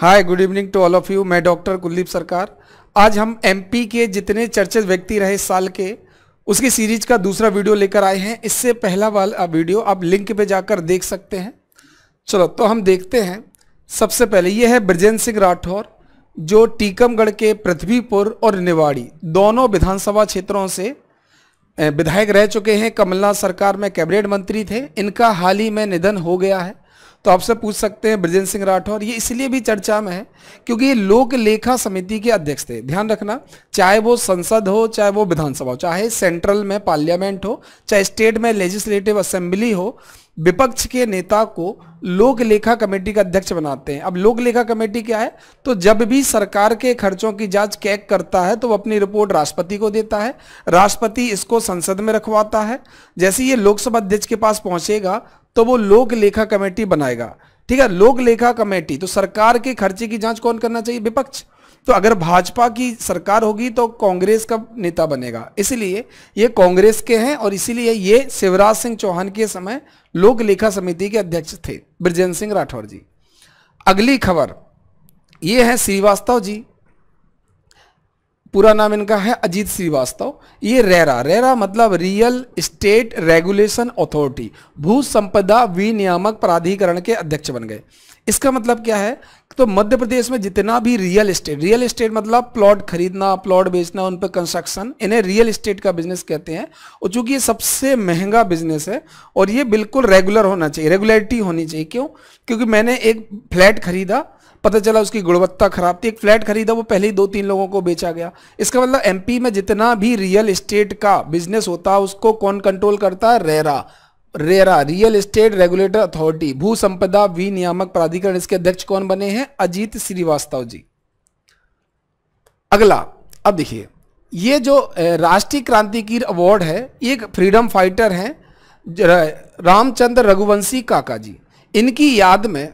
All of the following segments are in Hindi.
hi good evening to all of you मैं डॉक्टर कुलदीप सरकार आज हम एमपी के जितने चर्चित व्यक्ति रहे इस साल के उसकी सीरीज का दूसरा वीडियो लेकर आए हैं इससे पहला वाला वीडियो आप लिंक पे जाकर देख सकते हैं चलो तो हम देखते हैं सबसे पहले ये है ब्रजेंद्र सिंह राठौर जो टीकमगढ़ के पृथ्वीपुर और निवाड़ी दोनों विधानसभा क्षेत्रों से विधायक रह चुके हैं कमलनाथ सरकार में कैबिनेट मंत्री थे इनका हाल ही में निधन हो गया है तो आपसे पूछ सकते हैं ब्रजेंद्र सिंह राठौर ये इसलिए भी चर्चा में है क्योंकि ये लोक लेखा समिति के अध्यक्ष थे ध्यान रखना चाहे वो संसद हो चाहे वो विधानसभा हो चाहे सेंट्रल में पार्लियामेंट हो चाहे स्टेट में लेजिस्लेटिव असेंबली हो विपक्ष के नेता को लोक लेखा कमेटी का अध्यक्ष बनाते हैं अब लोक लेखा कमेटी क्या है तो जब भी सरकार के खर्चों की जांच कैक करता है तो वो अपनी रिपोर्ट राष्ट्रपति को देता है राष्ट्रपति इसको संसद में रखवाता है जैसे ये लोकसभा अध्यक्ष के पास पहुंचेगा तो वो लोक लेखा कमेटी बनाएगा ठीक है लोक लेखा कमेटी तो सरकार के खर्चे की जांच कौन करना चाहिए विपक्ष तो अगर भाजपा की सरकार होगी तो कांग्रेस का नेता बनेगा इसलिए ये कांग्रेस के हैं और इसीलिए ये शिवराज सिंह चौहान के समय लोक लेखा समिति के अध्यक्ष थे ब्रजेंद्र सिंह राठौर जी अगली खबर ये है श्रीवास्तव जी पूरा नाम इनका है अजीत श्रीवास्तव ये रेरा रेरा मतलब रियल स्टेट रेगुलेशन अथॉरिटी भू संपदा विनियामक प्राधिकरण के अध्यक्ष बन गए इसका मतलब क्या है तो मध्य प्रदेश में जितना भी रियल एस्टेट रियल एस्टेट मतलब प्लॉट खरीदना प्लॉट बेचना उन पर कंस्ट्रक्शन इन्हें रियल एस्टेट का बिजनेस कहते हैं और चूंकि ये सबसे महंगा बिजनेस है और ये बिल्कुल रेगुलर होना चाहिए रेगुलरिटी होनी चाहिए क्यों क्योंकि मैंने एक फ्लैट खरीदा पता चला उसकी गुणवत्ता खराब थी एक फ्लैट खरीदा वो पहले ही दो तीन लोगों को बेचा गया इसका मतलब एमपी में जितना भी रियल एस्टेट का बिजनेस होता है उसको कौन कंट्रोल करता है RERA RERA real estate regulator authority भू संपदा विनियामक प्राधिकरण इसके अध्यक्ष कौन बने हैं अजीत श्रीवास्तव जी अगला अब देखिए ये जो राष्ट्रीय क्रांतिकीर अवार्ड है एक फ्रीडम फाइटर हैं रामचंद्र रघुवंशी काका जी इनकी याद में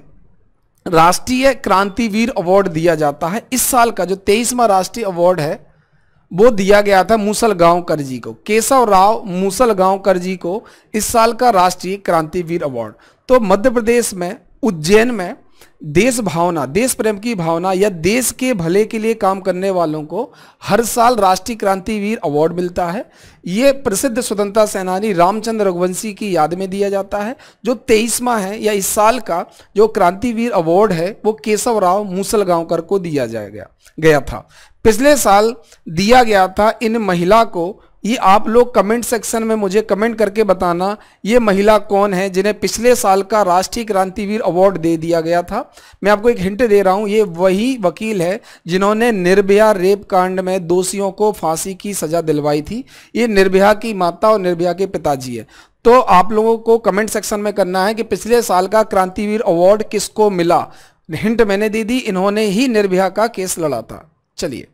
राष्ट्रीय क्रांतिवीर अवार्ड दिया जाता है इस साल का जो तेईसवा राष्ट्रीय अवार्ड है वो दिया गया था मुसलगांव गांव जी को केशव राव मुसलगांव गांव जी को इस साल का राष्ट्रीय क्रांतिवीर अवार्ड तो मध्य प्रदेश में उज्जैन में देश भावना देश प्रेम की भावना या देश के भले के लिए काम करने वालों को हर साल राष्ट्रीय क्रांतिवीर अवार्ड मिलता है ये प्रसिद्ध स्वतंत्रता सेनानी रामचंद्र रघुवंशी की याद में दिया जाता है जो तेईसवा है या इस साल का जो क्रांतिवीर अवार्ड है वो केशव राव मूसलगांवकर को दिया जाया गया गया था पिछले साल दिया गया था इन महिला को ये आप लोग कमेंट सेक्शन में मुझे कमेंट करके बताना ये महिला कौन है जिन्हें पिछले साल का राष्ट्रीय क्रांतिवीर अवार्ड दे दिया गया था मैं आपको एक हिंट दे रहा हूँ ये वही वकील है जिन्होंने निर्भया रेप कांड में दोषियों को फांसी की सज़ा दिलवाई थी ये निर्भया की माता और निर्भया के पिताजी है तो आप लोगों को कमेंट सेक्शन में करना है कि पिछले साल का क्रांतिवीर अवार्ड किसको मिला हिंट मैंने दे दी इन्होंने ही निर्भया का केस लड़ा था चलिए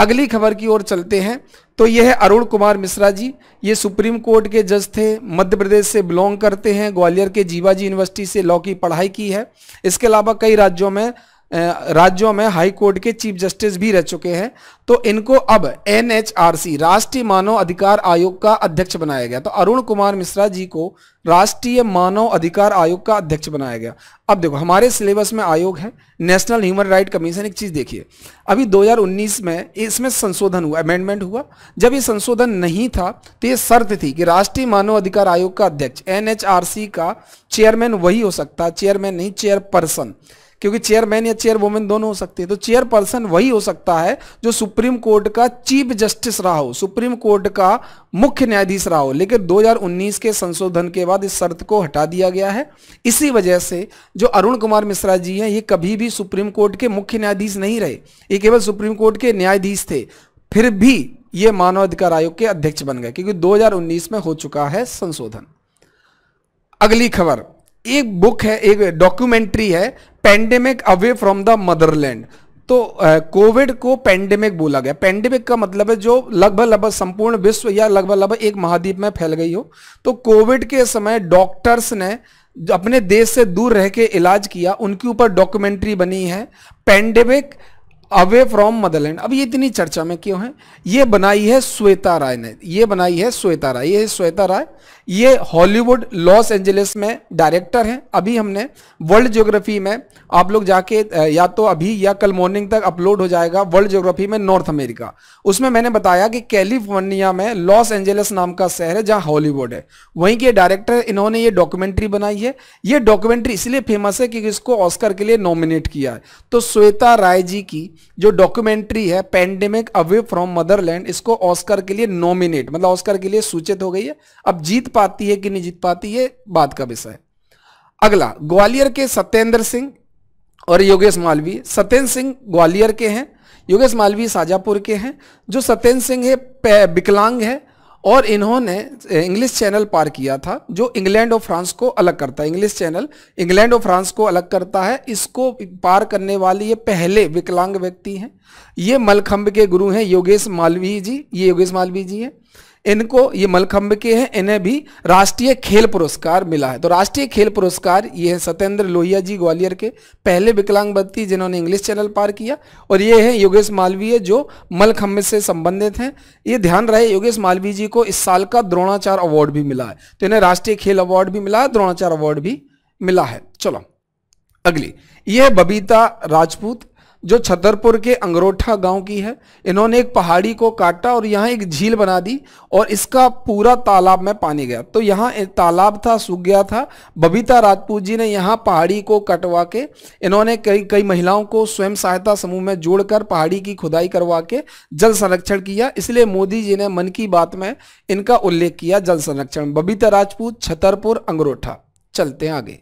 अगली खबर की ओर चलते हैं तो यह है अरुण कुमार मिश्रा जी ये सुप्रीम कोर्ट के जज थे मध्य प्रदेश से बिलोंग करते हैं ग्वालियर के जीवाजी यूनिवर्सिटी से लॉ की पढ़ाई की है इसके अलावा कई राज्यों में राज्यों में हाई कोर्ट के चीफ जस्टिस भी रह चुके हैं तो इनको अब एनएचआरसी राष्ट्रीय मानव अधिकार आयोग का अध्यक्ष बनाया गया तो अरुण कुमार मिश्रा जी को राष्ट्रीय मानव अधिकार आयोग का अध्यक्ष बनाया गया अब देखो हमारे सिलेबस में आयोग है नेशनल ह्यूमन राइट कमीशन एक चीज देखिए अभी 2019 में इसमें संशोधन हुआ अमेंडमेंट हुआ जब ये संशोधन नहीं था तो ये शर्त थी कि राष्ट्रीय मानव अधिकार आयोग का अध्यक्ष एनएचआरसी का चेयरमैन वही हो सकता चेयरमैन नहीं चेयरपर्सन क्योंकि चेयरमैन या चेयर वुमेन दोनों हो सकती है तो चेयरपर्सन वही हो सकता है जो सुप्रीम कोर्ट का चीफ जस्टिस रहा हो सुप्रीम कोर्ट का मुख्य न्यायाधीश रहा हो लेकिन 2019 के संशोधन के बाद इस शर्त को हटा दिया गया है इसी वजह से जो अरुण कुमार मिश्रा जी हैं ये कभी भी सुप्रीम कोर्ट के मुख्य न्यायाधीश नहीं रहे ये केवल सुप्रीम कोर्ट के न्यायाधीश थे फिर भी ये मानवाधिकार आयोग के अध्यक्ष बन गए क्योंकि 2019 में हो चुका है संशोधन अगली खबर एक बुक है एक डॉक्यूमेंट्री है pandemic away from the motherland तो कोविड को पेंडेमिक बोला गया पेंडेमिक का मतलब है जो लगभग लगभग संपूर्ण विश्व या लगभग लगभग एक महाद्वीप में फैल गई हो तो कोविड के समय डॉक्टर्स ने अपने देश से दूर रह के इलाज किया उनके ऊपर डॉक्यूमेंट्री बनी है पेंडेमिक अवे फ्रॉम मदरलैंड अब ये इतनी चर्चा में क्यों है ये बनाई है श्वेता राय ने ये बनाई है श्वेता राय ये श्वेता राय ये हॉलीवुड लॉस एंजलिस में डायरेक्टर हैं अभी हमने वर्ल्ड ज्योग्राफी में आप लोग जाके या तो अभी या कल मॉर्निंग तक अपलोड हो जाएगा वर्ल्ड ज्योग्राफी में नॉर्थ अमेरिका उसमें मैंने बताया कि कैलिफोर्निया में लॉस एंजलिस नाम का शहर है जहाँ हॉलीवुड है वहीं के डायरेक्टर इन्होंने ये डॉक्यूमेंट्री बनाई है ये डॉक्यूमेंट्री इसलिए फेमस है क्योंकि इसको ऑस्कर के लिए नॉमिनेट किया है तो श्वेता राय जी की जो डॉक्यूमेंट्री है पैंडेमिक अवे फ्रॉम मदरलैंड इसको ऑस्कर के लिए नॉमिनेट मतलब ऑस्कर के लिए सूचित हो गई है अब जीत पाती है कि नहीं जीत पाती है बात का विषय अगला ग्वालियर के सत्येंद्र सिंह और योगेश मालवी सत्येंद्र सिंह ग्वालियर के हैं योगेश मालवी साजापुर के हैं जो सत्येंद्र सिंह है विकलांग है और इन्होंने इंग्लिश चैनल पार किया था जो इंग्लैंड और फ्रांस को अलग करता है इंग्लिश चैनल इंग्लैंड और फ्रांस को अलग करता है इसको पार करने वाले ये पहले विकलांग व्यक्ति हैं ये मलखम्ब के गुरु हैं योगेश मालवीय जी ये योगेश मालवीय जी हैं इनको ये मलखम्ब के हैं इन्हें भी राष्ट्रीय खेल पुरस्कार मिला है तो राष्ट्रीय खेल पुरस्कार ये है सत्येंद्र लोहिया जी ग्वालियर के पहले विकलांग व्यक्ति जिन्होंने इंग्लिश चैनल पार किया और ये है योगेश मालवीय जो मलखम्ब से संबंधित हैं ये ध्यान रहे योगेश मालवीय जी को इस साल का द्रोणाचार अवार्ड भी मिला है तो इन्हें राष्ट्रीय खेल अवार्ड भी मिला है द्रोणाचार अवार्ड भी मिला है चलो अगली ये बबीता राजपूत जो छतरपुर के अंगरोठा गांव की है इन्होंने एक पहाड़ी को काटा और यहाँ एक झील बना दी और इसका पूरा तालाब में पानी गया तो यहाँ तालाब था सूख गया था बबीता राजपूत जी ने यहाँ पहाड़ी को कटवा के इन्होंने कई कई महिलाओं को स्वयं सहायता समूह में जोड़कर पहाड़ी की खुदाई करवा के जल संरक्षण किया इसलिए मोदी जी ने मन की बात में इनका उल्लेख किया जल संरक्षण बबीता राजपूत छतरपुर अंगरोठा चलते हैं आगे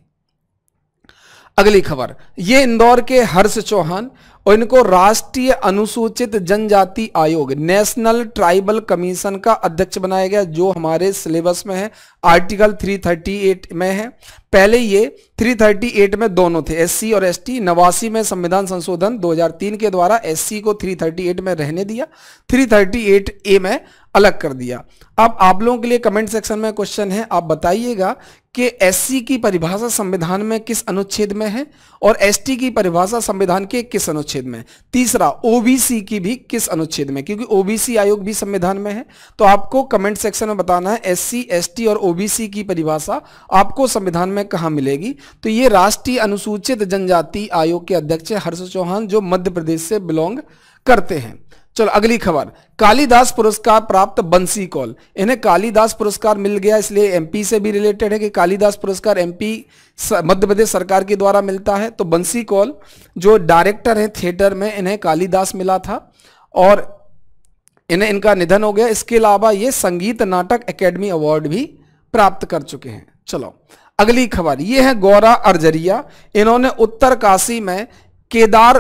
अगली खबर ये इंदौर के हर्ष चौहान और इनको राष्ट्रीय अनुसूचित जनजाति आयोग नेशनल ट्राइबल कमीशन का अध्यक्ष बनाया गया जो हमारे सिलेबस में है आर्टिकल 338 में है पहले ये 338 में दोनों थे एससी और एसटी नवासी में संविधान संशोधन 2003 के द्वारा एससी को 338 में रहने दिया 338 ए में अलग कर दिया अब आप लोगों के लिए कमेंट सेक्शन में क्वेश्चन है आप बताइएगा कि एससी की परिभाषा संविधान में किस अनुच्छेद में है और एसटी की परिभाषा संविधान के किस अनुच्छेद में तीसरा ओबीसी की भी किस अनुच्छेद में क्योंकि ओबीसी आयोग भी संविधान में है तो आपको कमेंट सेक्शन में बताना है एससी एसटी और ओबीसी की परिभाषा आपको संविधान में कहा मिलेगी तो ये राष्ट्रीय अनुसूचित जनजाति आयोग के अध्यक्ष हर्ष चौहान जो मध्य प्रदेश से बिलोंग करते हैं चलो अगली खबर कालीदास पुरस्कार प्राप्त बंसी कौल इन्हें कालीदास पुरस्कार मिल गया इसलिए एमपी से भी रिलेटेड है कि कालीदास पुरस्कार एमपी मध्य प्रदेश सरकार के द्वारा मिलता है तो बंसी कौल जो डायरेक्टर हैं थिएटर में इन्हें कालीदास मिला था और इन्हें इनका निधन हो गया इसके अलावा ये संगीत नाटक अकेडमी अवार्ड भी प्राप्त कर चुके हैं चलो अगली खबर ये है गौरा अर्जरिया इन्होंने उत्तर काशी में केदार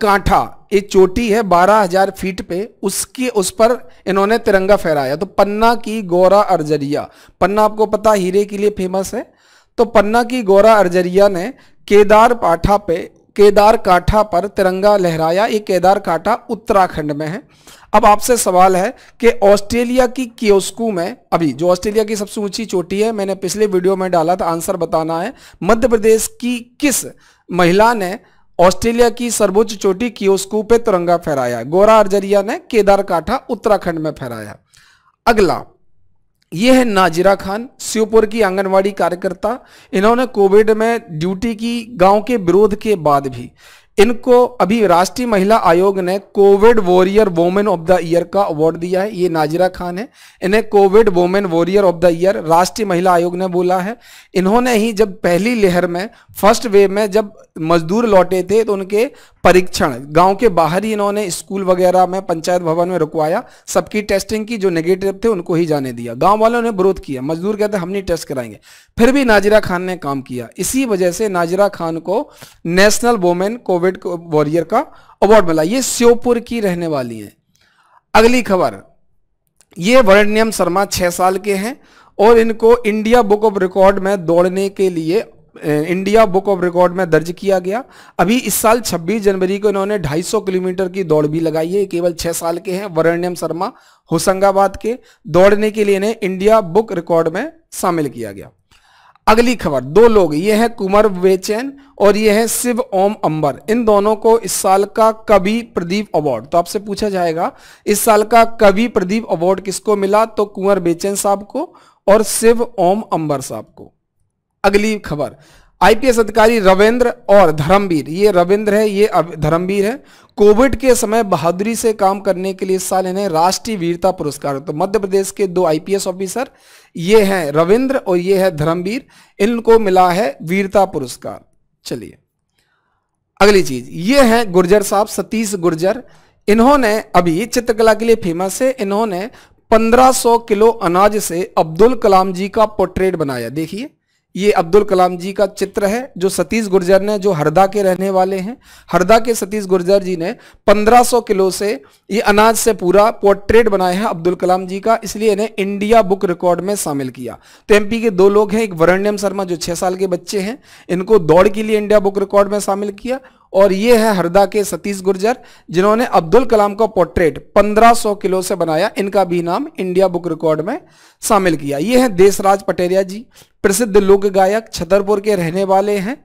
कांठा ये चोटी है बारह हजार फीट पे उसकी उस पर इन्होंने तिरंगा फहराया तो पन्ना की गोरा अर्जरिया पन्ना आपको पता हीरे के लिए फेमस है तो पन्ना की गोरा अर्जरिया ने केदार पाठा पे केदार काठा पर तिरंगा लहराया ये केदार काठा उत्तराखंड में है अब आपसे सवाल है कि ऑस्ट्रेलिया की कियोस्कू में अभी जो ऑस्ट्रेलिया की सबसे ऊंची चोटी है मैंने पिछले वीडियो में डाला था आंसर बताना है मध्य प्रदेश की किस महिला ने ऑस्ट्रेलिया की सर्वोच्च चोटी कियोस्कू पे तिरंगा फहराया गोरा अर्जरिया ने केदार काठा उत्तराखंड में फहराया अगला ये है नाजिरा खान श्योपुर की आंगनवाड़ी कार्यकर्ता इन्होंने कोविड में ड्यूटी की गांव के विरोध के बाद भी इनको अभी राष्ट्रीय महिला आयोग ने COVID warrior women of the year का अवार्ड दिया है ये नाजिरा खान है इन्हें COVID women warrior of the year राष्ट्रीय महिला आयोग ने बोला है इन्होंने ही जब पहली लहर में फर्स्ट वेव में जब मजदूर लौटे थे तो उनके परीक्षण गांव के बाहर ही इन्होंने स्कूल वगैरह में पंचायत भवन में रुकवाया सबकी टेस्टिंग की जो नेगेटिव थे उनको ही जाने दिया गांव वालों ने विरोध किया मजदूर कहते हम नहीं टेस्ट कराएंगे फिर भी नाजिरा खान ने काम किया इसी वजह से नाजिरा खान को national women COVID COVID warrior का अवार्ड मिला ये श्योपुर की रहने वाली हैं अगली खबर ये वरण्यम शर्मा छः साल के हैं और इनको इंडिया बुक ऑफ रिकॉर्ड में दौड़ने के लिए इंडिया बुक ऑफ रिकॉर्ड में दर्ज किया गया अभी इस साल 26 जनवरी को इन्होंने 250 किलोमीटर की दौड़ भी लगाई है केवल 6 साल के हैं वरण्यम शर्मा होशंगाबाद के दौड़ने के लिए इन्हें इंडिया बुक रिकॉर्ड में शामिल किया गया अगली खबर दो लोग ये हैं कुमार वेचैन और ये है शिव ओम अंबर इन दोनों को इस साल का कवि प्रदीप अवार्ड तो आपसे पूछा जाएगा इस साल का कवि प्रदीप अवार्ड किसको मिला तो कुंवर बेचैन साहब को और शिव ओम अंबर साहब को अगली खबर आईपीएस अधिकारी रविंद्र और धर्मवीर ये रविंद्र है ये धर्मवीर है कोविड के समय बहादुरी से काम करने के लिए इस साल इन्हें राष्ट्रीय वीरता पुरस्कार तो मध्य प्रदेश के दो आईपीएस ऑफिसर ये हैं रविंद्र और ये है धर्मवीर इनको मिला है वीरता पुरस्कार चलिए अगली चीज ये है गुर्जर साहब सतीश गुर्जर इन्होंने अभी चित्रकला के लिए फेमस है इन्होंने 1500 किलो अनाज से अब्दुल कलाम जी का पोर्ट्रेट बनाया देखिए ये अब्दुल कलाम जी का चित्र है जो सतीश गुर्जर ने जो हरदा के रहने वाले हैं हरदा के सतीश गुर्जर जी ने 1500 किलो से ये अनाज से पूरा पोर्ट्रेट बनाया है अब्दुल कलाम जी का इसलिए इन्हें इंडिया बुक रिकॉर्ड में शामिल किया तो एमपी के दो लोग हैं एक वरण्यम शर्मा जो छः साल के बच्चे हैं इनको दौड़ के लिए इंडिया बुक रिकॉर्ड में शामिल किया और ये है हरदा के सतीश गुर्जर जिन्होंने अब्दुल कलाम का पोर्ट्रेट 1500 किलो से बनाया इनका भी नाम इंडिया बुक रिकॉर्ड में शामिल किया ये हैं देशराज पटेरिया जी प्रसिद्ध लोक गायक छतरपुर के रहने वाले हैं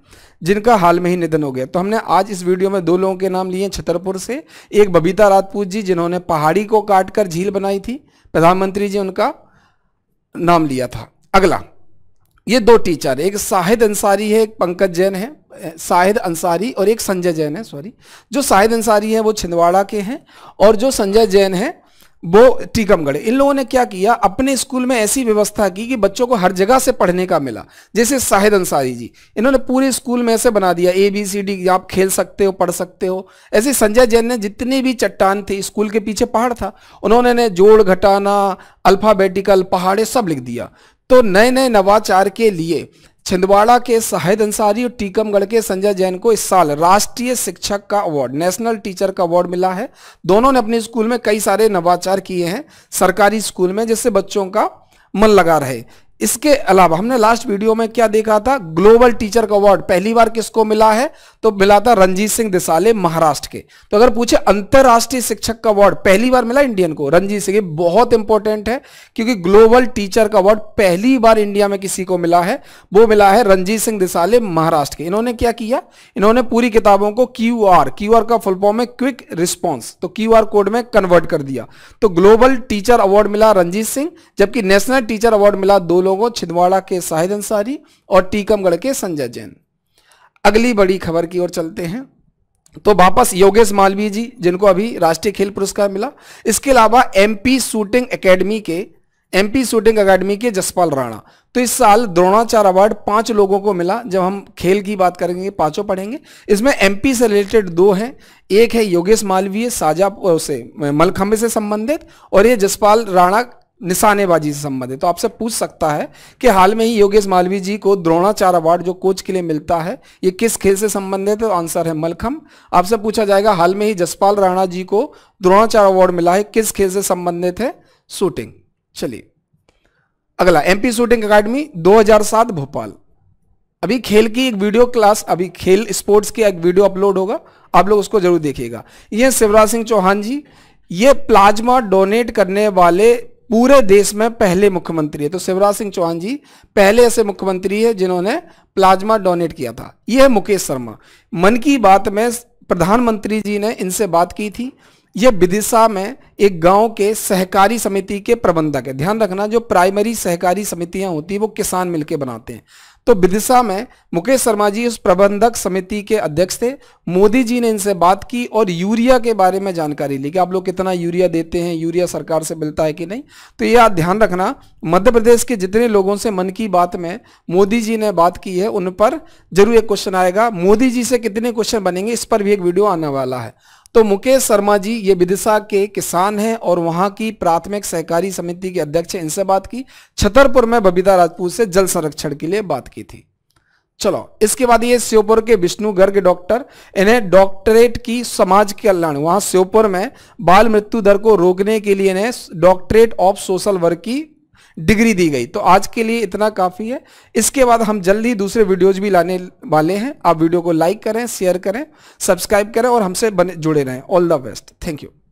जिनका हाल में ही निधन हो गया तो हमने आज इस वीडियो में दो लोगों के नाम लिए छतरपुर से एक बबीता राजपूत जी जिन्होंने पहाड़ी को काटकर झील बनाई थी प्रधानमंत्री जी उनका नाम लिया था अगला ये दो टीचर एक साहिद अंसारी है एक पंकज जैन है साहिद अंसारी और एक संजय जैन है सॉरी जो साहिद अंसारी है वो छिंदवाड़ा के हैं और जो संजय जैन है वो टीकमगढ़ इन लोगों ने क्या किया अपने स्कूल में ऐसी व्यवस्था की कि बच्चों को हर जगह से पढ़ने का मिला जैसे साहिद अंसारी जी इन्होंने पूरे स्कूल में ऐसे बना दिया ए बी सी डी आप खेल सकते हो पढ़ सकते हो ऐसे संजय जैन ने जितनी भी चट्टान थी स्कूल के पीछे पहाड़ था उन्होंने जोड़ घटाना अल्फ़ाबेटिकल पहाड़े सब लिख दिया तो नए नए नवाचार के लिए छिंदवाड़ा के शाहिद अंसारी और टीकमगढ़ के संजय जैन को इस साल राष्ट्रीय शिक्षक का अवार्ड नेशनल टीचर का अवार्ड मिला है दोनों ने अपने स्कूल में कई सारे नवाचार किए हैं सरकारी स्कूल में जिससे बच्चों का मन लगा रहे इसके अलावा हमने लास्ट वीडियो में क्या देखा था ग्लोबल टीचर का अवार्ड पहली बार किसको मिला है तो मिला था रंजीत सिंह दिसाले महाराष्ट्र के तो अगर पूछे अंतर्राष्ट्रीय शिक्षक का अवार्ड पहली बार मिला इंडियन को रंजीत सिंह बहुत इंपॉर्टेंट है क्योंकि ग्लोबल टीचर का अवार्ड पहली बार इंडिया में किसी को मिला है वो मिला है रंजीत सिंह दिसाले महाराष्ट्र के इन्होंने क्या किया इन्होंने पूरी किताबों को क्यू आर का फुल फॉर्म है क्विक रिस्पॉन्स तो क्यू कोड में कन्वर्ट कर दिया तो ग्लोबल टीचर अवार्ड मिला रंजीत सिंह जबकि नेशनल टीचर अवार्ड मिला दो लोगों छिंदवाड़ा के शाहिद अंसारी और टीकमगढ़ के संजय जैन अगली बड़ी खबर की ओर चलते हैं तो वापस योगेश मालवीय जी जिनको अभी राष्ट्रीय खेल पुरस्कार मिला इसके अलावा एमपी शूटिंग एकेडमी के एमपी शूटिंग एकेडमी के जसपाल राणा तो इस साल द्रोणाचार अवार्ड पांच लोगों को मिला जब हम खेल की बात करेंगे पांचों पढ़ेंगे इसमें एमपी से रिलेटेड दो हैं एक है योगेश मालवीय साजा से मलखंबे से संबंधित और ये जसपाल राणा निशानेबाजी से संबंधित तो आपसे पूछ सकता है कि हाल में ही योगेश मालवी जी को द्रोणाचार अवार्ड जो कोच के लिए मिलता है ये किस खेल से संबंधित है तो आंसर है मलखम आपसे पूछा जाएगा हाल में ही जसपाल राणा जी को द्रोणाचार अवार्ड मिला है किस खेल से संबंधित है शूटिंग चलिए अगला एमपी शूटिंग अकादमी 2007 भोपाल अभी खेल की एक वीडियो क्लास अभी खेल स्पोर्ट्स की एक वीडियो अपलोड होगा आप लोग उसको जरूर देखिएगा ये शिवराज सिंह चौहान जी ये प्लाज्मा डोनेट करने वाले पूरे देश में पहले मुख्यमंत्री है तो शिवराज सिंह चौहान जी पहले ऐसे मुख्यमंत्री है जिन्होंने प्लाज्मा डोनेट किया था यह है मुकेश शर्मा मन की बात में प्रधानमंत्री जी ने इनसे बात की थी यह विदिशा में एक गांव के सहकारी समिति के प्रबंधक है ध्यान रखना जो प्राइमरी सहकारी समितियां होती है वो किसान मिलकर बनाते हैं तो विदिशा में मुकेश शर्मा जी उस प्रबंधक समिति के अध्यक्ष थे मोदी जी ने इनसे बात की और यूरिया के बारे में जानकारी ली कि आप लोग कितना यूरिया देते हैं यूरिया सरकार से मिलता है कि नहीं तो यह ध्यान रखना मध्य प्रदेश के जितने लोगों से मन की बात में मोदी जी ने बात की है उन पर जरूर एक क्वेश्चन आएगा मोदी जी से कितने क्वेश्चन बनेंगे इस पर भी एक वीडियो आने वाला है तो मुकेश शर्मा जी ये विदिशा के किसान हैं और वहां की प्राथमिक सहकारी समिति के अध्यक्ष इनसे बात की छतरपुर में बबीता राजपूत से जल संरक्षण के लिए बात की थी चलो इसके बाद ये श्योपुर के विष्णु गर्ग डॉक्टर इन्हें डॉक्टरेट की समाज कल्याण वहां श्योपुर में बाल मृत्यु दर को रोकने के लिए इन्हें डॉक्टरेट ऑफ सोशल वर्क की डिग्री दी गई तो आज के लिए इतना काफ़ी है इसके बाद हम जल्दी दूसरे वीडियोज भी लाने वाले हैं आप वीडियो को लाइक करें शेयर करें सब्सक्राइब करें और हमसे बने जुड़े रहें all the best thank you